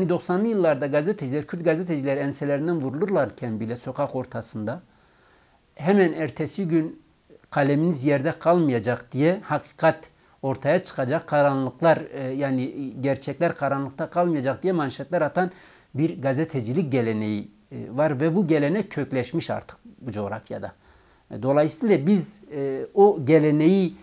Yani 90'lı yıllarda gazeteciler, Kürt gazeteciler enselerinden vurulurlarken bile sokak ortasında hemen ertesi gün kaleminiz yerde kalmayacak diye hakikat ortaya çıkacak, karanlıklar e, yani gerçekler karanlıkta kalmayacak diye manşetler atan bir gazetecilik geleneği e, var ve bu gelenek kökleşmiş artık bu coğrafyada. E, dolayısıyla biz o geleneği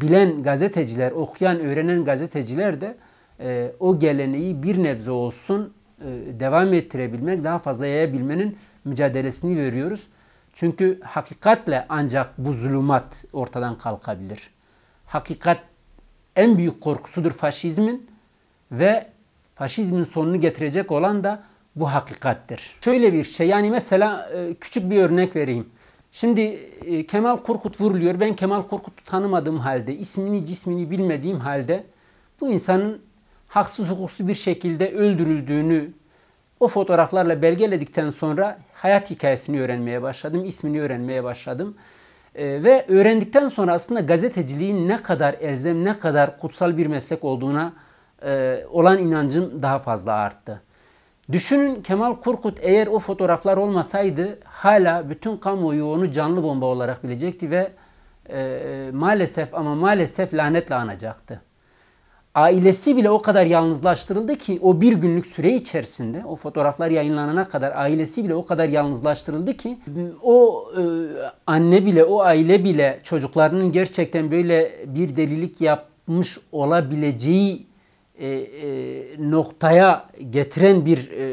bilen gazeteciler, okuyan, öğrenen gazeteciler de e, o geleneği bir nebze olsun e, devam ettirebilmek, daha fazla yayabilmenin mücadelesini veriyoruz. Çünkü hakikatle ancak bu zulümat ortadan kalkabilir. Hakikat en büyük korkusudur faşizmin ve faşizmin sonunu getirecek olan da bu hakikattir. Şöyle bir şey yani mesela e, küçük bir örnek vereyim. Şimdi e, Kemal Korkut vuruluyor. Ben Kemal Korkut'u tanımadığım halde, ismini cismini bilmediğim halde bu insanın haksız hukuksuz bir şekilde öldürüldüğünü o fotoğraflarla belgeledikten sonra hayat hikayesini öğrenmeye başladım, ismini öğrenmeye başladım. E, ve öğrendikten sonra aslında gazeteciliğin ne kadar erzem, ne kadar kutsal bir meslek olduğuna e, olan inancım daha fazla arttı. Düşünün Kemal Kurkut eğer o fotoğraflar olmasaydı hala bütün kamuoyu onu canlı bomba olarak bilecekti ve e, e maalesef ama maalesef lanetle anacaktı ailesi bile o kadar yalnızlaştırıldı ki o bir günlük süre içerisinde o fotoğraflar yayınlanana kadar ailesi bile o kadar yalnızlaştırıldı ki o e, anne bile o aile bile çocuklarının gerçekten böyle bir delilik yapmış olabileceği e, e, noktaya getiren bir e,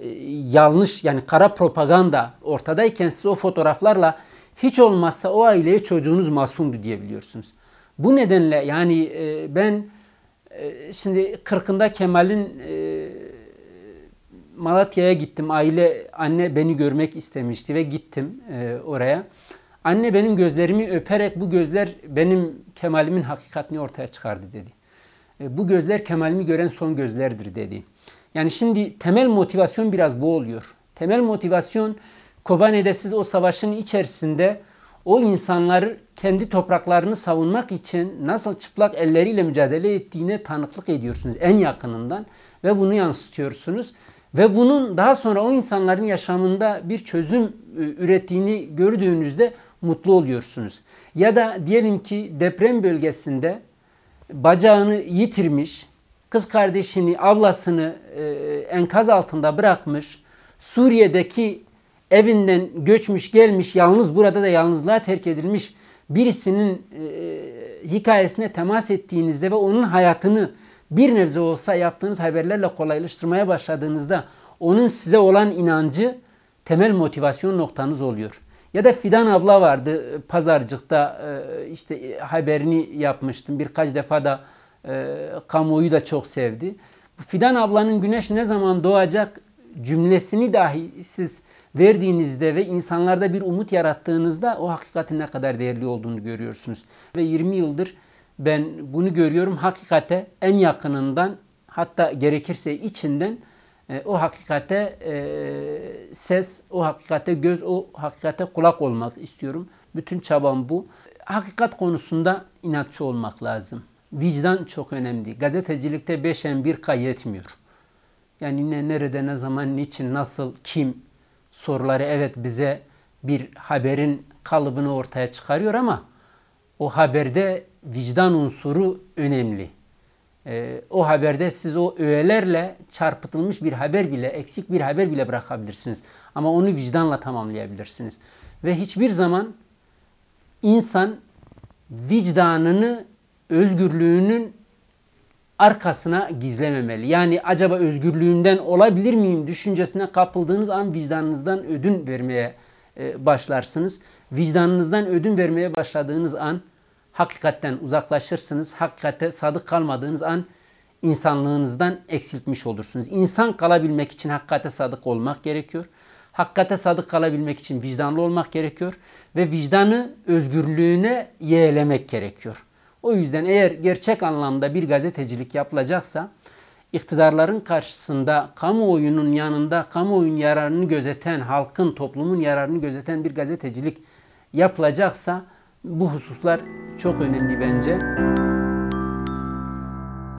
e yanlış yani kara propaganda ortadayken siz o fotoğraflarla hiç olmazsa o aileye çocuğunuz masumdu diyebiliyorsunuz. Bu nedenle yani e, ben e, şimdi kırkında Kemal'in e, Malatya'ya gittim. Aile anne beni görmek istemişti ve gittim oraya. Anne benim gözlerimi öperek bu gözler benim Kemal'imin hakikatini ortaya çıkardı dedi. bu gözler Kemal'imi gören son gözlerdir dedi. Yani şimdi temel motivasyon biraz bu oluyor. Temel motivasyon Kobane'de siz o savaşın içerisinde o insanları kendi topraklarını savunmak için nasıl çıplak elleriyle mücadele ettiğine tanıklık ediyorsunuz en yakınından ve bunu yansıtıyorsunuz. Ve bunun daha sonra o insanların yaşamında bir çözüm e, ürettiğini gördüğünüzde mutlu oluyorsunuz. Ya da diyelim ki deprem bölgesinde bacağını yitirmiş, kız kardeşini, ablasını e, enkaz altında bırakmış, Suriye'deki evinden göçmüş gelmiş yalnız burada da yalnızlığa terk edilmiş birisinin e, hikayesine temas ettiğinizde ve onun hayatını bir nebze olsa yaptığınız haberlerle kolaylaştırmaya başladığınızda onun size olan inancı temel motivasyon noktanız oluyor. Ya da Fidan abla vardı e, pazarcıkta e, işte e, haberini yapmıştım birkaç defa da e, kamuoyu da çok sevdi. Fidan ablanın güneş ne zaman doğacak cümlesini dahi siz verdiğinizde ve insanlarda bir umut yarattığınızda o hakikatin ne kadar değerli olduğunu görüyorsunuz. Ve 20 yıldır ben bunu görüyorum. Hakikate en yakınından hatta gerekirse içinden e, o hakikate e, ses, o hakikate göz, o hakikate kulak olmak istiyorum. Bütün çabam bu. Hakikat konusunda inatçı olmak lazım. Vicdan çok önemli. Gazetecilikte 5M 1K yetmiyor. Yani ne, nerede, ne zaman, niçin, nasıl, kim soruları evet bize bir haberin kalıbını ortaya çıkarıyor ama o haberde vicdan unsuru önemli. Ee, o haberde siz o öğelerle çarpıtılmış bir haber bile, eksik bir haber bile bırakabilirsiniz. Ama onu vicdanla tamamlayabilirsiniz. Ve hiçbir zaman insan vicdanını özgürlüğünün arkasına gizlememeli. Yani acaba özgürlüğümden olabilir miyim düşüncesine kapıldığınız an vicdanınızdan ödün vermeye e, başlarsınız. Vicdanınızdan ödün vermeye başladığınız an hakikatten uzaklaşırsınız. Hakikate sadık kalmadığınız an insanlığınızdan eksiltmiş olursunuz. İnsan kalabilmek için hakikate sadık olmak gerekiyor. Hakikate sadık kalabilmek için vicdanlı olmak gerekiyor ve vicdanı özgürlüğüne yeğlemek gerekiyor. O yüzden eğer gerçek anlamda bir gazetecilik yapılacaksa iktidarların karşısında kamuoyunun yanında kamuoyunun yararını gözeten, halkın, toplumun yararını gözeten bir gazetecilik yapılacaksa bu hususlar çok önemli bence.